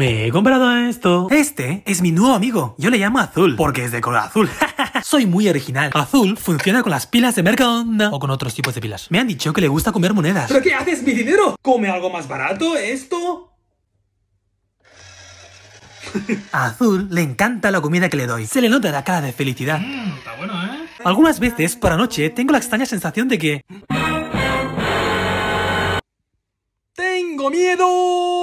Me he comprado esto. Este es mi nuevo amigo. Yo le llamo Azul, porque es de color azul. Soy muy original. Azul funciona con las pilas de Mercadona o con otros tipos de pilas. Me han dicho que le gusta comer monedas. ¿Pero qué haces mi dinero? ¿Come algo más barato esto? A Azul le encanta la comida que le doy. Se le nota la cara de felicidad. Mm, está bueno, ¿eh? Algunas veces, por anoche tengo la extraña sensación de que... ¡Tengo miedo!